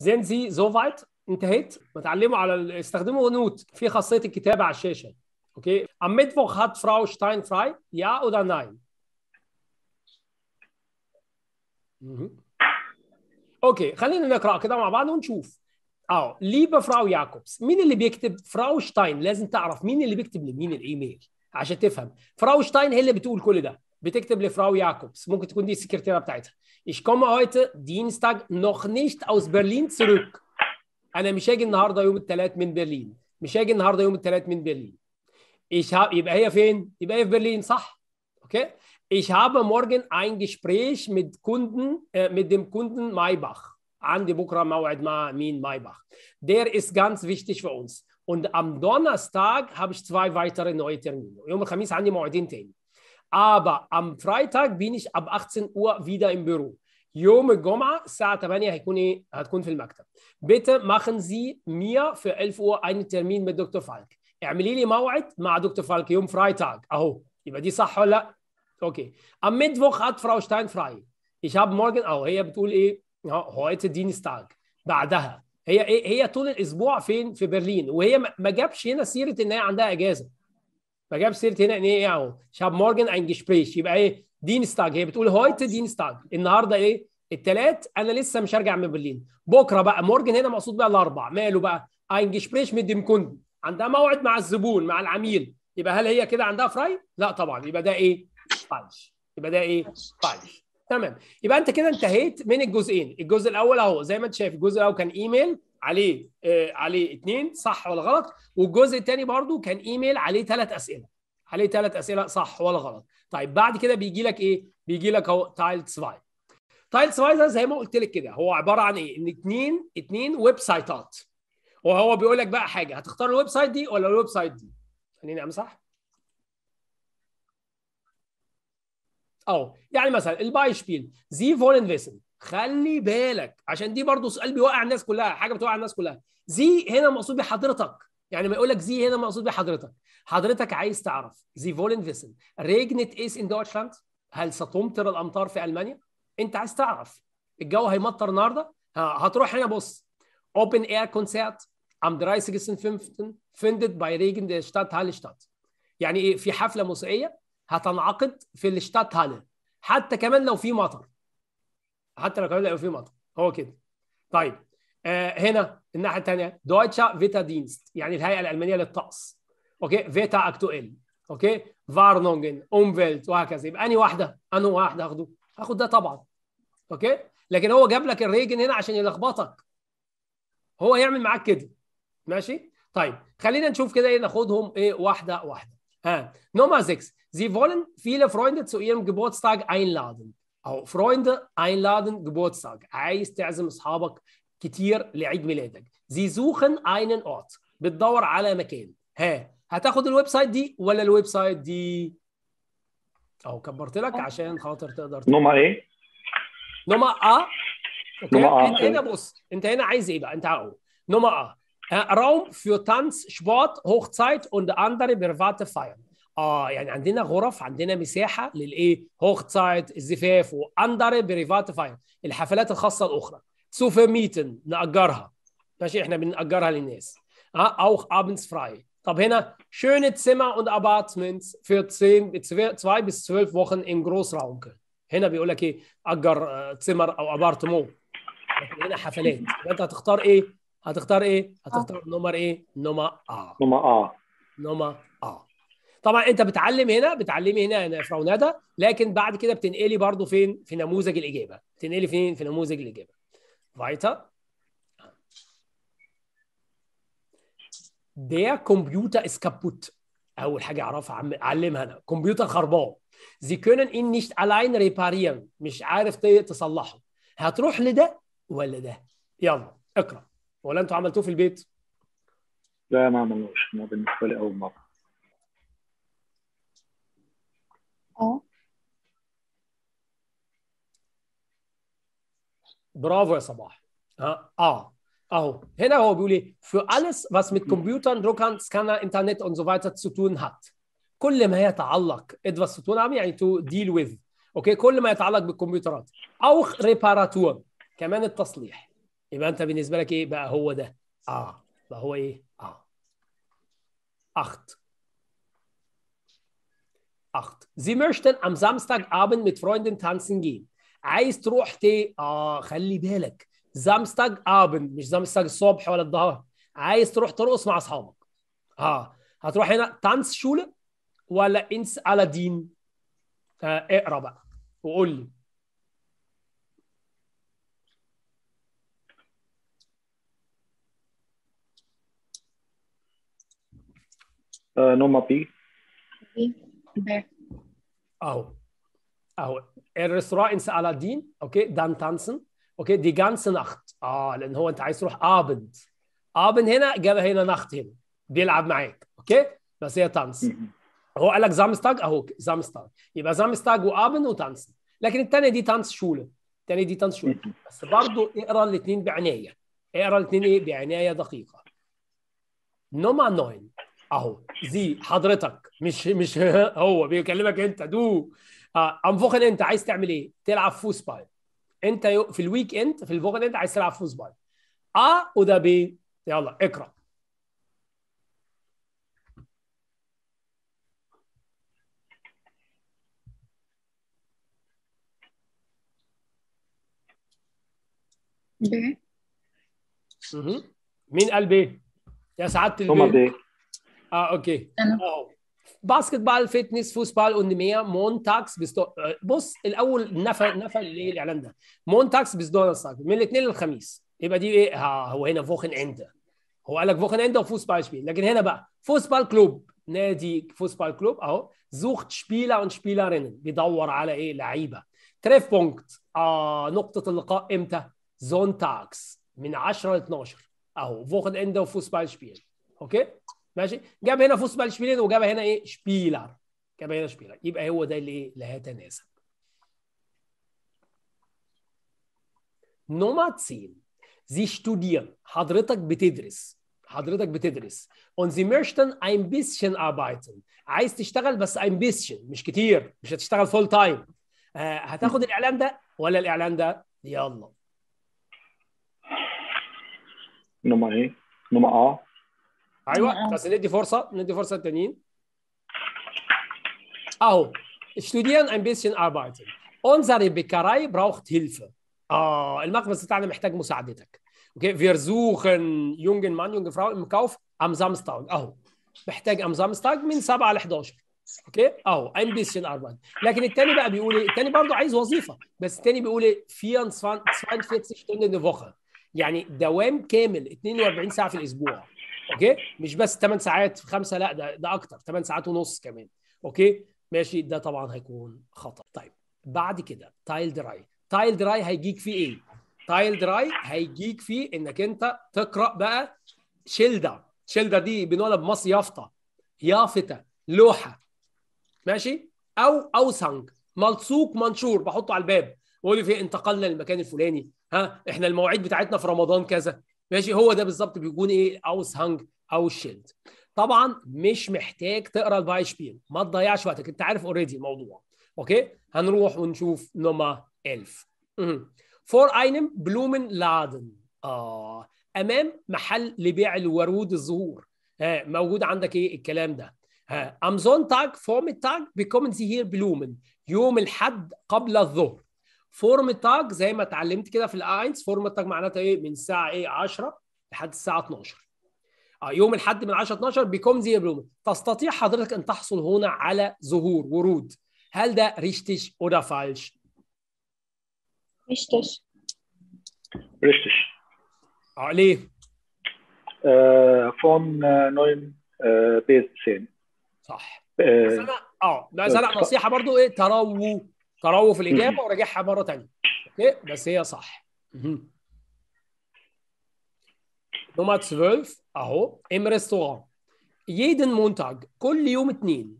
زين زي زوفايت انتهيت بتعلمه على استخدمه نوت في خاصيه الكتابه على الشاشه اوكي ام ميدفوخ هات فراو شتاين فراي يا oder ناين اوكي خلينا نقرا كده مع بعض ونشوف اه ليبا فراو ياكوبس مين اللي بيكتب فراو شتاين لازم تعرف مين اللي بيكتب لمين الايميل عشان تفهم فراو شتاين هي اللي بتقول كل ده بتكتب لفراو ياكوبس ممكن تكون دي السكرتيره بتاعتها ich komme heute Dienstag noch nicht aus Berlin zurück انا مش هاجي النهارده يوم الثلاث من برلين مش هاجي النهارده يوم الثلاث من برلين ich hab... يبقى هي فين يبقى هي في برلين صح اوكي okay? ich habe morgen ein Gespräch mit Kunden äh, mit dem Kunden Maybach عندي بكره موعد مع مين Maybach der ist ganz wichtig für uns und am Donnerstag habe ich zwei weitere neue Termine يوم الخميس عندي موعدين تاني aber am Freitag bin ich ab 18 Uhr wieder im Büro. يوم الجمعة الساعة 8 هيكون ايه؟ هتكون في المكتب. بيتا machen Sie mir für 11 Uhr einen Termin mit Dr. Falk. اعملي لي موعد مع دكتور فالك يوم فرايتاج اهو يبقى دي صح ولا لا؟ اوكي. Am Mittwoch hat Frau Stein frei. Ich habe morgen اهو هي بتقول ايه؟ heute Dienstag بعدها. هي ايه هي طول الاسبوع فين؟ في برلين وهي ما جابش هنا سيرة ان هي عندها اجازة. فجاب سيره هنا ان ايه اهو يعني؟ شاب مورجن انجشبريش يبقى ايه دينستاج هي بتقول هويت دينستاج النهارده ايه الثلاث انا لسه مش هرجع من برلين بكره بقى مورجن هنا مقصود بقى الاربع ماله بقى انجشبريش مد ديمكوند عندها موعد مع الزبون مع العميل يبقى هل هي كده عندها فراي؟ لا طبعا يبقى ده ايه؟ فالش يبقى ده ايه؟ فالش تمام يبقى انت كده انتهيت من الجزئين الجزء الاول اهو زي ما انت شايف الجزء الاول كان ايميل عليه آه، عليه اثنين صح ولا غلط والجزء الثاني برضو كان ايميل عليه ثلاث اسئله عليه ثلاث اسئله صح ولا غلط طيب بعد كده بيجي لك ايه بيجي لك اهو تايل سباي تايل سباي زي ما قلت لك كده هو عباره عن ايه ان اثنين اثنين ويب سايتات وهو بيقول لك بقى حاجه هتختار الويب سايت دي ولا الويب سايت دي خليني امسح اه يعني مثلا الباي شبيل زي فول انفيسن خلي بالك عشان دي برضه سؤال بيوقع الناس كلها حاجه بتوقع الناس كلها زي هنا مقصود بحضرتك يعني ما يقول لك زي هنا مقصود بحضرتك حضرتك عايز تعرف زي فولن فيسن ريجنت ايس ان دوتشلاند هل ستمطر الامطار في المانيا انت عايز تعرف الجو هيمطر النهارده هتروح هنا بص اوبن اير كونسرت ام 30.05 فندد باي ريجن دي شتات هال شتات يعني ايه في حفله موسيقيه هتنعقد في الشتات هال حتى كمان لو في مطر حتى لو كان في فيهم هو كده طيب آه هنا الناحيه الثانيه دويتشا فيتا دينست يعني الهيئه الالمانيه للطقس اوكي فيتا اكتويل اوكي فارنونجن اومفيلت وهكذا يبقى انهي واحده انهي واحده هاخده هاخد ده طبعا اوكي لكن هو جاب لك الريجن هنا عشان يلخبطك هو يعمل معاك كده ماشي طيب خلينا نشوف كده ايه ناخدهم ايه واحده واحده ها نوما 6 فولن فيل فرويند سو zu جبوتستاج Geburtstag او فرويند أينلادن Geburtstag عايز تعزم اصحابك كتير لعيد ميلادك زي زوخن أينن أوت بتدور على مكان ها هتاخد الويب سايت دي ولا الويب سايت دي او كبرت لك عشان خاطر تقدر نوما ايه نوما ا آه. نوما آه، انت هنا بص انت هنا عايز ايه بقى انت عاوز نوما آه. ا Raum für Tanz, Sport, Hochzeit und andere private Feiern. اه يعني عندنا غرف عندنا مساحه للايه هوخت سايت الزفاف واندر بريفات فاير الحفلات الخاصه الاخرى سوفر ميتن ناجرها ماشي احنا بنأجرها للناس اه او ابنس فراي طب هنا schöne Zimmer und في für 10 2 بس 12 ان جروس راونك هنا بيقول لك ايه اجر آه، تسمر او ابارتمو هنا حفلات انت هتختار ايه هتختار ايه هتختار آه. نمر ايه نمر اه نمر اه نمر طبعا انت بتعلم هنا بتعلمي هنا فروندا لكن بعد كده بتنقلي برضو فين في نموذج الاجابه بتنقلي فين في نموذج الاجابه فايتا Their Computer is kaputt. اول حاجه اعرفها عم علمها انا كمبيوتر خربان زي können ihn nicht allein reparieren مش عارف تصلحه هتروح لده ولا ده يلا اقرا ولا انتوا عملتوه في البيت لا ما عملوش ما بالنسبه لي اول مره Bravo, يا صباح اه, آه. اهو هنا هو بيقول für alles was mit Computern Druckern Scanner Internet und so weiter zu tun hat كل ما يتعلق etwas zu tun haben يعني to deal with Okay, كل ما يتعلق بالكمبيوترات او ريباراتور كمان التصليح يبقى انت بالنسبه لك ايه بقى هو ده اه بقى هو ايه اه acht acht sie möchten am Samstagabend mit Freunden tanzen gehen عايز تروح تي اه خلي بالك زامستاج ابن آه، مش زامستاج الصبح ولا الظهر عايز تروح ترقص مع اصحابك اه هتروح هنا تانس شوله ولا انس الادين آه اقرا بقى وقول لي آه، نوما بي اهو اهو الرستوران الدين اوكي دان تانسن اوكي دي جانس نخت اه لان هو انت عايز تروح ابند ابند هنا جابها هنا نخت هنا بيلعب معاك اوكي بس هي تانس هو قال لك زامستاج اهو زامستاج يبقى زامستاج وابن وتانسن لكن الثانيه دي تانس شوله الثانيه دي تانس شوله بس برضه اقرا الاثنين بعنايه اقرا الاثنين ايه بعنايه دقيقه نوما نوين اهو زي حضرتك مش مش هو بيكلمك انت دو عم آه، فوخن انت عايز تعمل ايه؟ تلعب فوسبال انت في الويك اند في الفوخن انت عايز تلعب فوسبال ا وده بي يلا اقرا مين قال بي؟ يا سعاده البي اه اوكي انا باسكتبال فيتنس فوسبال اندميه مونتاكس بيستو... بص الاول نفى نفى الاعلان ده مونتاكس بيزدونا من الاثنين للخميس يبقى دي ايه ها هو هنا فوخن اند هو قال لك فوخن اند وفوسبال سبيل لكن هنا بقى فوسبال كلوب نادي فوسبال كلوب اهو زوخت شبيلة und Spielerinnen بيدور على ايه لعيبه تريف بونكت آه نقطه اللقاء امتى زون تاكس من 10 ل 12 اهو فوخن اند وفوسبال شبيل اوكي ماشي جاب هنا فوسبال شبيلين وجاب هنا ايه شبيلر جاب هنا شبيلر يبقى هو ده اللي إيه؟ لا يتناسب هيتناسب سين زي شتوديان حضرتك بتدرس حضرتك بتدرس اون زي ميرشتن ايم بيسشن arbeiten عايز تشتغل بس ايم بيسشن مش كتير مش هتشتغل فول تايم آه هتاخد الاعلان ده ولا الاعلان ده يلا نمرة ايه نمرة اه ايوه بس نعم. ندي فرصه ندي فرصه التانيين اهو studieren ein bisschen arbeiten unsere Bäckerei braucht Hilfe اه المخبز بتاعنا محتاج مساعدتك اوكي wir suchen jungen Mann junge Frau im Kauf am Samstag اهو محتاج am Samstag من 7 ل 11 اوكي اهو ein bisschen arbeiten لكن التاني بقى بيقول ايه التاني برضه عايز وظيفه بس التاني بيقول ايه 24 Stunden in Woche يعني دوام كامل 42 ساعه في الاسبوع اوكي مش بس 8 ساعات في 5 لا ده ده اكتر 8 ساعات ونص كمان اوكي ماشي ده طبعا هيكون خطا طيب بعد كده تايل دراي تايل دراي هيجيك فيه ايه تايل دراي هيجيك فيه انك انت تقرا بقى شيلدا شيلدا دي بنقولها بمصر يافطه يافطه لوحه ماشي او او سانج ملصوق منشور بحطه على الباب بقول فيه انتقلنا للمكان الفلاني ها احنا المواعيد بتاعتنا في رمضان كذا ماشي هو ده بالظبط بيكون ايه اوس هانج او شيلد طبعا مش محتاج تقرا الباي شبيل ما تضيعش وقتك انت عارف اوريدي الموضوع اوكي هنروح ونشوف نوما 1000 فور اينم بلومن لادن اه امام محل لبيع الورود الزهور ها موجود عندك ايه الكلام ده ها امزون تاج فورم تاج بيكومن هير بلومن يوم الحد قبل الظهر فورم تاج زي ما اتعلمت كده في الاينس فورم تاج معناتها ايه من الساعه ايه 10 لحد الساعه 12 اه يوم الاحد من 10 12 بيكون زي بلوم تستطيع حضرتك ان تحصل هنا على ظهور ورود هل ده ريشتش oder falsch ريشتش ريشتش اه ليه فون نوين بيت سين صح آه، بس انا اه بس انا نصيحه برضو ايه تروج تروف الاجابه وراجعها مره ثانيه اوكي بس هي صح نومات 12 اهو ام ريستوران jeden مونتاج كل يوم اثنين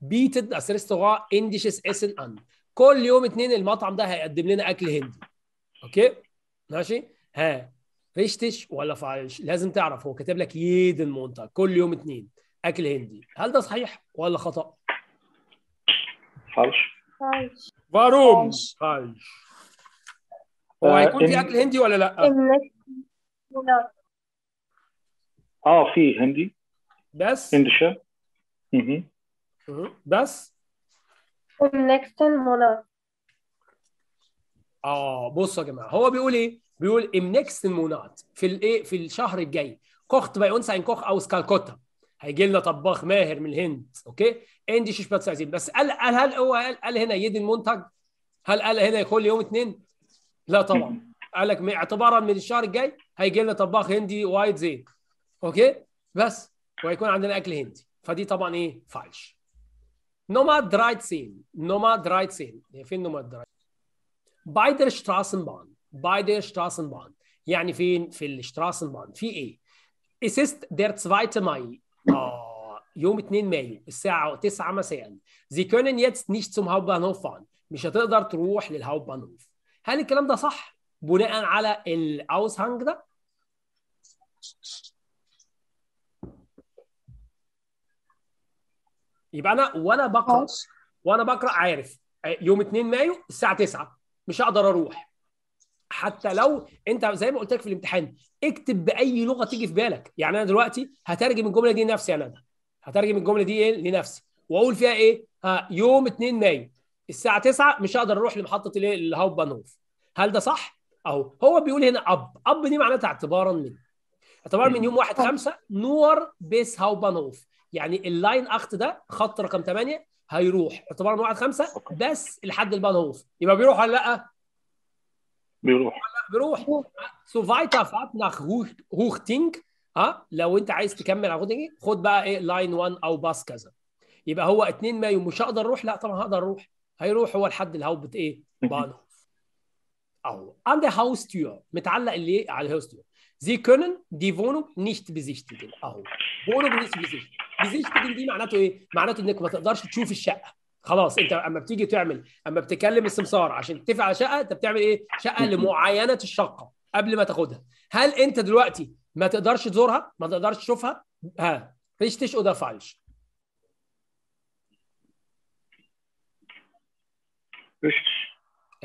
بيتد ريستوران Restaurant اس ان ان كل يوم اثنين المطعم ده هيقدم لنا اكل هندي اوكي ماشي ها ريشتش ولا فعلش لازم تعرف هو كاتب لك jeden مونتاج كل يوم اثنين اكل هندي هل ده صحيح ولا خطا؟ فالش Warum? Falsch. آه. آه، هو هيكون في اكل هندي ولا لا؟ اه في هندي بس هندشه بس اه بصوا يا جماعه هو بيقول ايه؟ بيقول im nächsten في الايه في الشهر الجاي كوخت باي uns ein Koch aus Kalkutta هيجي لنا طباخ ماهر من الهند اوكي عندي شيش بطاطس عايزين بس قال قال هل هو قال, قال هنا يدي المنتج هل قال هنا كل يوم اثنين لا طبعا قال لك اعتبارا من الشهر الجاي هيجي لنا طباخ هندي وايت زين اوكي بس وهيكون عندنا اكل هندي فدي طبعا ايه فالش نوماد رايت سين نوماد رايت سين يعني فين نوماد رايت بايدر شتراسن بان بايدر شتراسن بان يعني فين في الشتراسن بان في ايه اسست دير der 2. آه، يوم 2 مايو الساعة 9 مساء. Sie können jetzt nicht zum Hauptbahnhof فان مش هتقدر تروح للهاوبانوف. هل الكلام ده صح؟ بناء على هانج ده؟ يبقى انا وانا بقرا وانا بقرا عارف يوم 2 مايو الساعه 9 مش هقدر اروح حتى لو انت زي ما قلت لك في الامتحان اكتب باي لغه تيجي في بالك يعني انا دلوقتي هترجم الجمله دي لنفسي يعني انا ده. هترجم الجمله دي ايه لنفسي واقول فيها ايه ها يوم 2 مايو الساعه 9 مش هقدر اروح لمحطه الايه الهوبانوف هل ده صح اهو هو بيقول هنا اب اب دي معناتها اعتبارا من اعتبارا من يوم 1 5 نور بيس هوبانوف يعني اللاين اخت ده خط رقم 8 هيروح اعتبارا من 1 5 بس لحد البانهوف يبقى بيروح ولا لا بيروح بيروح سو فايتا فات ناخ هوختينج ها لو انت عايز تكمل على خد بقى ايه لاين 1 او باس كذا يبقى هو 2 مايو مش هقدر اروح لا طبعا هقدر اروح هيروح هو لحد الهوبت ايه باhnhof اهو اند هاوس تيور متعلق اللي على الهاوستور زي كونن دي فونو نيشت besichtigen اهو فونو nicht besichtigen دي معناته ايه؟ معناته انك ما تقدرش تشوف الشقه خلاص انت اما بتيجي تعمل اما بتكلم السمسار عشان تتفق على شقه انت بتعمل ايه؟ شقه لمعاينه الشقه قبل ما تاخدها هل انت دلوقتي ما تقدرش تزورها ما تقدرش تشوفها ها ليش تش اودا فالش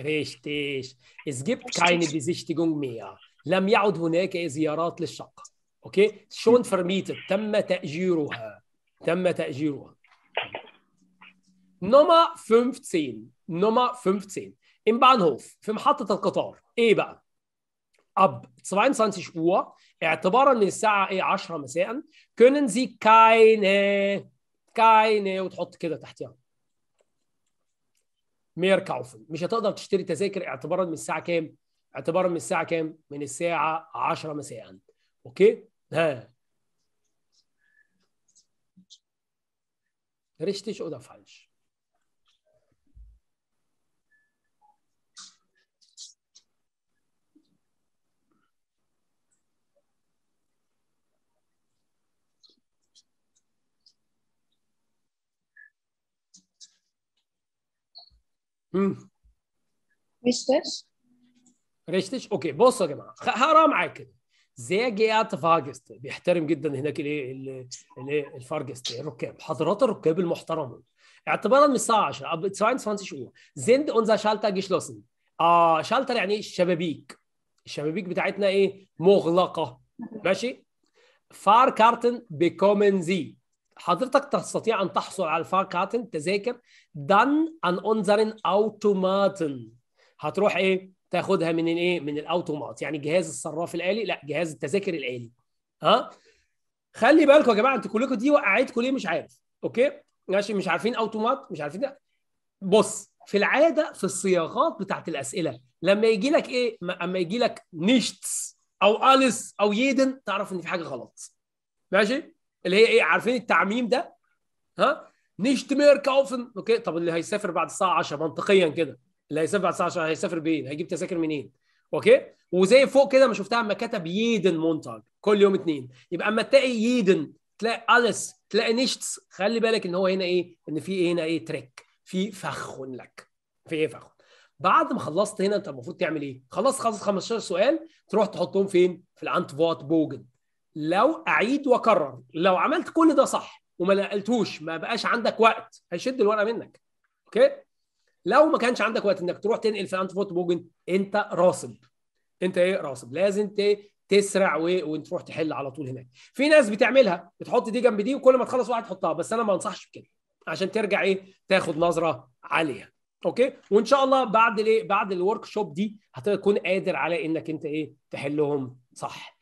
Richtig. Es gibt keine Besichtigung mehr. لم يعد هناك زيارات للشقة. اوكي؟ شون vermietet. تم تأجيرها. تم تأجيرها. Nummer 15 Nummer 15 ام بانهوف في محطة القطار ايه بقى؟ 70 22 Uhr اعتبارا من الساعة ايه 10 مساء كونن زي كاينه كاينه وتحط كده تحتها مير كاوفن مش هتقدر تشتري تذاكر اعتبارا من الساعة كام؟ اعتبارا من الساعة كام؟ من الساعة 10 مساء اوكي؟ ها ريشتش oder falsch ريشتش ريشتش اوكي بصوا يا جماعه حرام عليك كده زي جيات فاجست بيحترم جدا هناك الايه الايه الفارجست الركاب حضرات الركاب المحترمون اعتبارا من الساعه 10 22 زند اون ذا شالتا جيشلوسن اه شالتر يعني الشبابيك الشبابيك بتاعتنا ايه مغلقه ماشي فار كارتن بيكومن زي حضرتك تستطيع أن تحصل على الفاركاتن تذاكر دان أن اونزرن أوتوماتن هتروح إيه تاخدها من الايه من الاوتومات يعني جهاز الصراف الآلي لا جهاز التذاكر الآلي ها خلي بالكم يا جماعة انتوا كلكم دي وقعتكم ليه مش عارف أوكي ماشي مش عارفين أوتومات مش عارفين ده. بص في العادة في الصياغات بتاعت الأسئلة لما يجي لك إيه اما يجي لك نيشتس أو أليس أو يدن تعرف إن في حاجة غلط ماشي اللي هي ايه عارفين التعميم ده ها نيشت مير كاوفن اوكي طب اللي هيسافر بعد الساعه 10 منطقيا كده اللي هيسافر بعد الساعه 10 هيسافر بين هيجيب تذاكر منين اوكي وزي فوق كده ما شفتها اما كتب ييدن مونتاج كل يوم اثنين يبقى اما تلاقي ييدن تلاقي اليس تلاقي نيشتس خلي بالك ان هو هنا ايه ان في إيه هنا ايه تريك في فخ لك في ايه فخ بعد ما خلصت هنا انت المفروض تعمل ايه خلصت خلص 15 سؤال تروح تحطهم فين في الانتفات بوجن لو اعيد واكرر لو عملت كل ده صح وما نقلتوش ما بقاش عندك وقت هيشد الورقه منك اوكي لو ما كانش عندك وقت انك تروح تنقل في انت فوت بوجن انت راصب انت ايه راصب لازم تسرع و... وتروح تحل على طول هناك في ناس بتعملها بتحط دي جنب دي وكل ما تخلص واحد تحطها بس انا ما انصحش بكده عشان ترجع ايه تاخد نظره عاليه اوكي وان شاء الله بعد الايه بعد الورك شوب دي هتكون قادر على انك انت ايه تحلهم صح